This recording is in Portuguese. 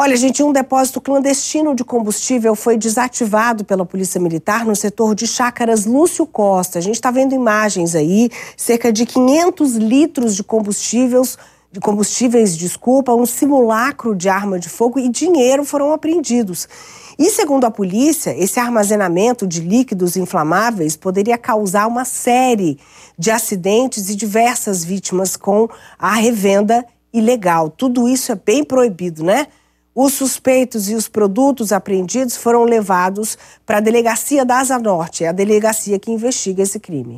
Olha, gente, um depósito clandestino de combustível foi desativado pela Polícia Militar no setor de chácaras Lúcio Costa. A gente está vendo imagens aí, cerca de 500 litros de combustíveis, de combustíveis, desculpa, um simulacro de arma de fogo e dinheiro foram apreendidos. E segundo a polícia, esse armazenamento de líquidos inflamáveis poderia causar uma série de acidentes e diversas vítimas com a revenda ilegal. Tudo isso é bem proibido, né? Os suspeitos e os produtos apreendidos foram levados para a Delegacia da Asa Norte, é a delegacia que investiga esse crime.